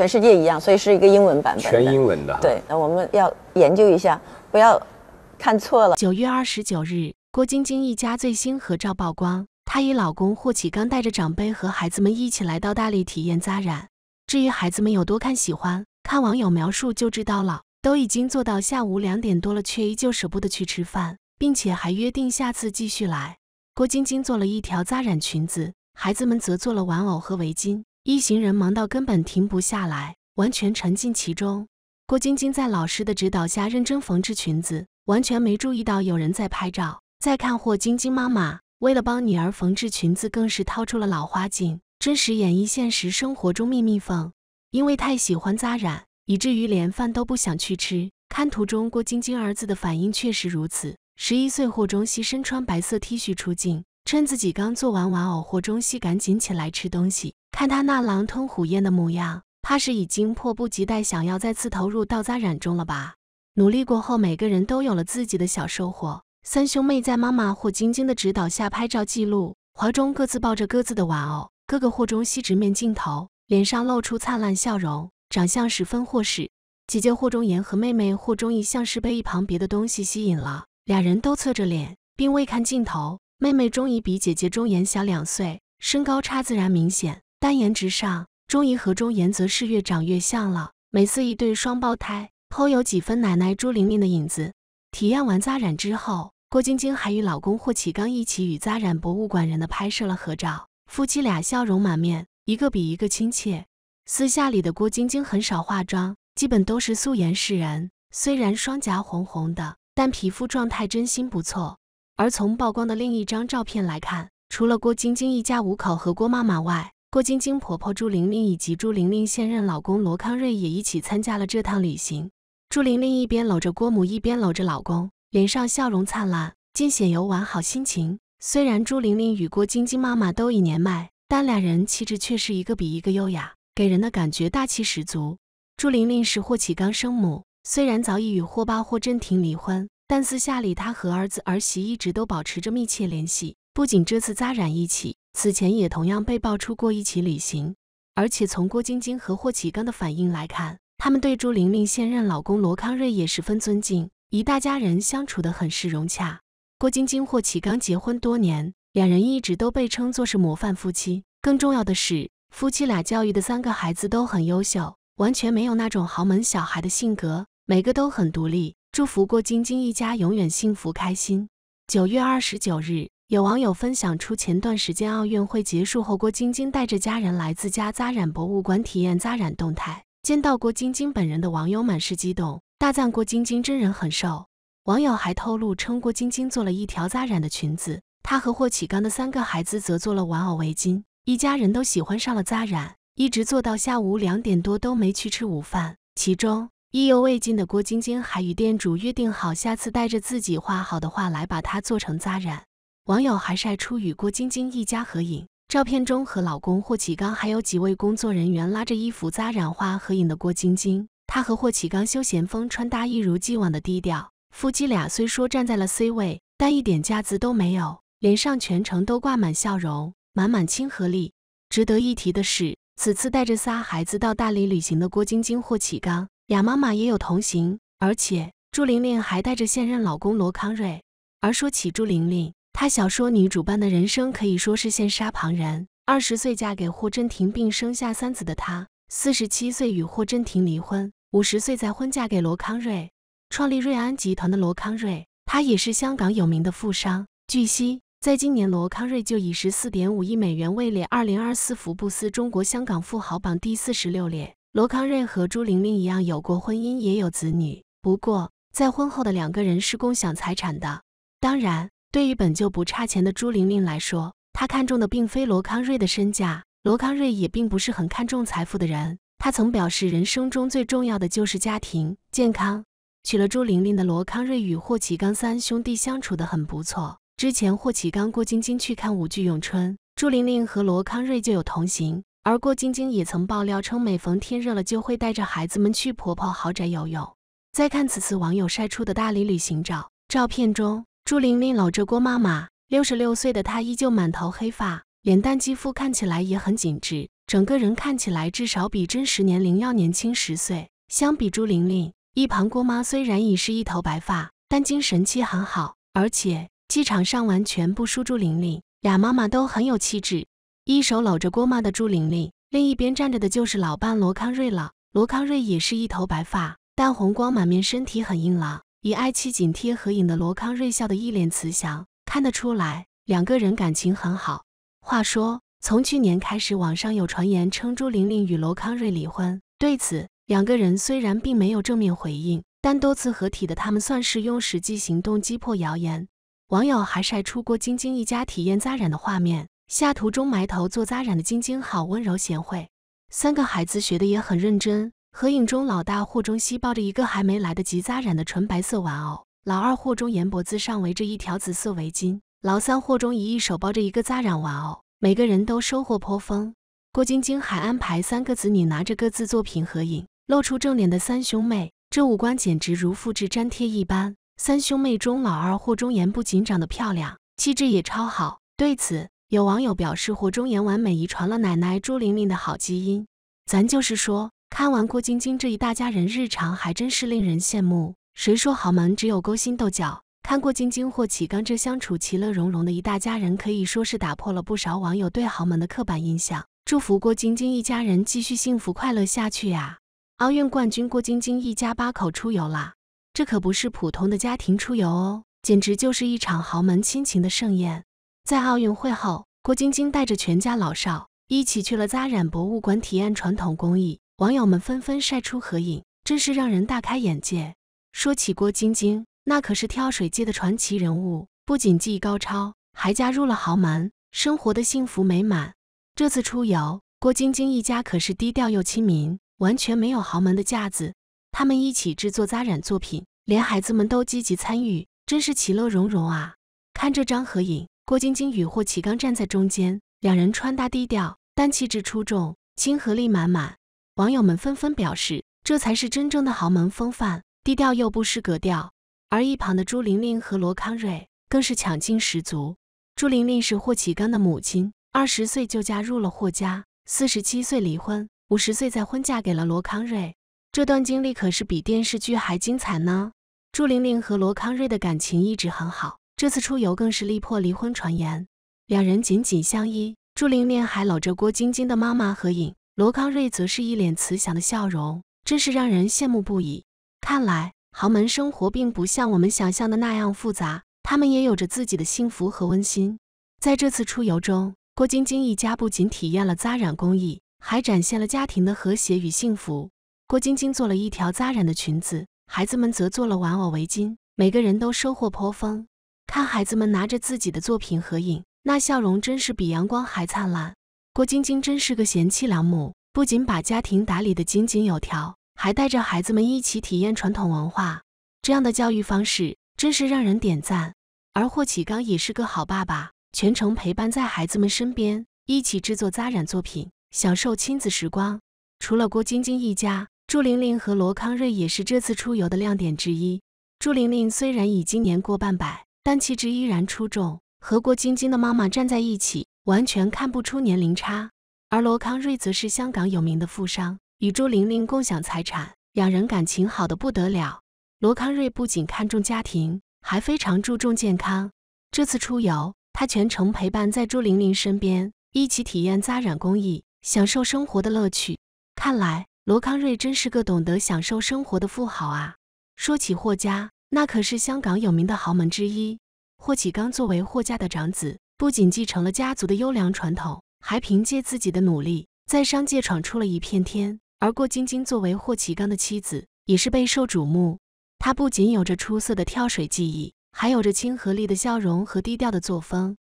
全世界一样，所以是一个英文版本，全英文的。对，那我们要研究一下，不要看错了。九月二十九日，郭晶晶一家最新合照曝光，她与老公霍启刚带着长辈和孩子们一起来到大理体验扎染。至于孩子们有多看喜欢，看网友描述就知道了。都已经做到下午两点多了，却依旧舍不得去吃饭，并且还约定下次继续来。郭晶晶做了一条扎染裙子，孩子们则做了玩偶和围巾。一行人忙到根本停不下来，完全沉浸其中。郭晶晶在老师的指导下认真缝制裙子，完全没注意到有人在拍照。再看霍晶晶妈妈，为了帮女儿缝制裙子，更是掏出了老花镜，真实演绎现实生活中秘密缝。因为太喜欢扎染，以至于连饭都不想去吃。看图中郭晶晶儿子的反应，确实如此。十一岁霍中熙身穿白色 T 恤出镜。趁自己刚做完玩偶，霍中西赶紧起来吃东西。看他那狼吞虎咽的模样，怕是已经迫不及待想要再次投入到扎染中了吧？努力过后，每个人都有了自己的小收获。三兄妹在妈妈霍晶晶的指导下拍照记录，怀中各自抱着各自的玩偶。哥哥霍中熙直面镜头，脸上露出灿烂笑容，长相十分霍势。姐姐霍中言和妹妹霍中一像是被一旁别的东西吸引了，俩人都侧着脸，并未看镜头。妹妹钟怡比姐姐钟妍小两岁，身高差自然明显。单颜值上，钟怡和钟妍则是越长越像了，每次一对双胞胎，颇有几分奶奶朱玲玲的影子。体验完扎染之后，郭晶晶还与老公霍启刚一起与扎染博物馆人的拍摄了合照，夫妻俩笑容满面，一个比一个亲切。私下里的郭晶晶很少化妆，基本都是素颜示人，虽然双颊红红的，但皮肤状态真心不错。而从曝光的另一张照片来看，除了郭晶晶一家五口和郭妈妈外，郭晶晶婆婆朱玲玲以及朱玲玲现任老公罗康瑞也一起参加了这趟旅行。朱玲玲一边搂着郭母，一边搂着老公，脸上笑容灿烂，尽显游玩好心情。虽然朱玲玲与郭晶晶妈妈都已年迈，但俩人气质却是一个比一个优雅，给人的感觉大气十足。朱玲玲是霍启刚生母，虽然早已与霍爸霍震霆离婚。但私下里，他和儿子儿媳一直都保持着密切联系，不仅这次扎染一起，此前也同样被爆出过一起旅行。而且从郭晶晶和霍启刚的反应来看，他们对朱玲玲现任老公罗康瑞也十分尊敬，一大家人相处得很是融洽。郭晶晶、霍启刚结婚多年，两人一直都被称作是模范夫妻。更重要的是，夫妻俩教育的三个孩子都很优秀，完全没有那种豪门小孩的性格，每个都很独立。祝福郭晶晶一家永远幸福开心。九月二十九日，有网友分享出前段时间奥运会结束后，郭晶晶带着家人来自家扎染博物馆体验扎染动态。见到郭晶晶本人的网友满是激动，大赞郭晶晶真人很瘦。网友还透露，称郭晶晶做了一条扎染的裙子，她和霍启刚的三个孩子则做了玩偶围巾，一家人都喜欢上了扎染，一直做到下午两点多都没去吃午饭。其中。意犹未尽的郭晶晶还与店主约定好，下次带着自己画好的画来把它做成扎染。网友还晒出与郭晶晶一家合影，照片中和老公霍启刚还有几位工作人员拉着一幅扎染画合影的郭晶晶，她和霍启刚休闲风穿搭一如既往的低调，夫妻俩虽说站在了 C 位，但一点架子都没有，脸上全程都挂满笑容，满满亲和力。值得一提的是，此次带着仨孩子到大理旅行的郭晶晶霍启刚。雅妈妈也有同行，而且朱玲玲还带着现任老公罗康瑞。而说起朱玲玲，她小说女主般的人生可以说是羡煞旁人。二十岁嫁给霍震霆并生下三子的她，四十七岁与霍震霆离婚，五十岁再婚嫁给罗康瑞，创立瑞安集团的罗康瑞，他也是香港有名的富商。据悉，在今年罗康瑞就以十四点五亿美元位列二零二四福布斯中国香港富豪榜第四十六列。罗康瑞和朱玲玲一样有过婚姻，也有子女。不过，在婚后的两个人是共享财产的。当然，对于本就不差钱的朱玲玲来说，她看中的并非罗康瑞的身价。罗康瑞也并不是很看重财富的人。他曾表示，人生中最重要的就是家庭健康。娶了朱玲玲的罗康瑞与霍启刚三兄弟相处的很不错。之前霍启刚、郭晶晶去看舞剧《咏春》，朱玲玲和罗康瑞就有同行。而郭晶晶也曾爆料称，每逢天热了，就会带着孩子们去婆婆豪宅游泳。再看此次网友晒出的大理旅行照，照片中朱玲玲搂着郭妈妈，六十六岁的她依旧满头黑发，脸蛋肌肤看起来也很紧致，整个人看起来至少比真实年龄要年轻十岁。相比朱玲玲，一旁郭妈虽然已是一头白发，但精神气很好，而且机场上完全不输朱玲玲，俩妈妈都很有气质。一手搂着郭妈的朱玲玲，另一边站着的就是老伴罗康瑞了。罗康瑞也是一头白发，但红光满面，身体很硬朗。与爱妻紧贴合影的罗康瑞笑得一脸慈祥，看得出来两个人感情很好。话说，从去年开始，网上有传言称朱玲玲与罗康瑞离婚，对此两个人虽然并没有正面回应，但多次合体的他们算是用实际行动击破谣言。网友还晒出郭晶晶一家体验扎染的画面。下图中埋头做扎染的晶晶好温柔贤惠，三个孩子学的也很认真。合影中，老大霍中熙抱着一个还没来得及扎染的纯白色玩偶，老二霍中言脖子上围着一条紫色围巾，老三霍中仪一手抱着一个扎染玩偶，每个人都收获颇丰。郭晶晶还安排三个子女拿着各自作品合影，露出正脸的三兄妹，这五官简直如复制粘贴一般。三兄妹中，老二霍中言不仅长得漂亮，气质也超好。对此。有网友表示，霍忠言完美遗传了奶奶朱玲玲的好基因。咱就是说，看完郭晶晶这一大家人日常，还真是令人羡慕。谁说豪门只有勾心斗角？看郭晶晶霍启刚这相处其乐融融的一大家人，可以说是打破了不少网友对豪门的刻板印象。祝福郭晶晶一家人继续幸福快乐下去呀！奥运冠军郭晶晶一家八口出游啦，这可不是普通的家庭出游哦，简直就是一场豪门亲情的盛宴。在奥运会后，郭晶晶带着全家老少一起去了扎染博物馆体验传统工艺，网友们纷纷晒出合影，真是让人大开眼界。说起郭晶晶，那可是跳水界的传奇人物，不仅技艺高超，还嫁入了豪门，生活的幸福美满。这次出游，郭晶晶一家可是低调又亲民，完全没有豪门的架子。他们一起制作扎染作品，连孩子们都积极参与，真是其乐融融啊！看这张合影。郭晶晶与霍启刚站在中间，两人穿搭低调，但气质出众，亲和力满满。网友们纷纷表示，这才是真正的豪门风范，低调又不失格调。而一旁的朱玲玲和罗康瑞更是抢镜十足。朱玲玲是霍启刚的母亲，二十岁就嫁入了霍家，四十七岁离婚，五十岁再婚嫁给了罗康瑞。这段经历可是比电视剧还精彩呢。朱玲玲和罗康瑞的感情一直很好。这次出游更是力破离婚传言，两人紧紧相依。朱玲玲还搂着郭晶晶的妈妈合影，罗康瑞则是一脸慈祥的笑容，真是让人羡慕不已。看来豪门生活并不像我们想象的那样复杂，他们也有着自己的幸福和温馨。在这次出游中，郭晶晶一家不仅体验了扎染工艺，还展现了家庭的和谐与幸福。郭晶晶做了一条扎染的裙子，孩子们则做了玩偶围巾，每个人都收获颇丰。看孩子们拿着自己的作品合影，那笑容真是比阳光还灿烂。郭晶晶真是个贤妻良母，不仅把家庭打理得井井有条，还带着孩子们一起体验传统文化。这样的教育方式真是让人点赞。而霍启刚也是个好爸爸，全程陪伴在孩子们身边，一起制作扎染作品，享受亲子时光。除了郭晶晶一家，朱玲玲和罗康瑞也是这次出游的亮点之一。朱玲玲虽然已经年过半百，但气质依然出众，和郭晶晶的妈妈站在一起，完全看不出年龄差。而罗康瑞则是香港有名的富商，与朱玲玲共享财产，两人感情好的不得了。罗康瑞不仅看重家庭，还非常注重健康。这次出游，他全程陪伴在朱玲玲身边，一起体验扎染工艺，享受生活的乐趣。看来罗康瑞真是个懂得享受生活的富豪啊！说起霍家。那可是香港有名的豪门之一。霍启刚作为霍家的长子，不仅继承了家族的优良传统，还凭借自己的努力在商界闯出了一片天。而郭晶晶作为霍启刚的妻子，也是备受瞩目。她不仅有着出色的跳水技艺，还有着亲和力的笑容和低调的作风。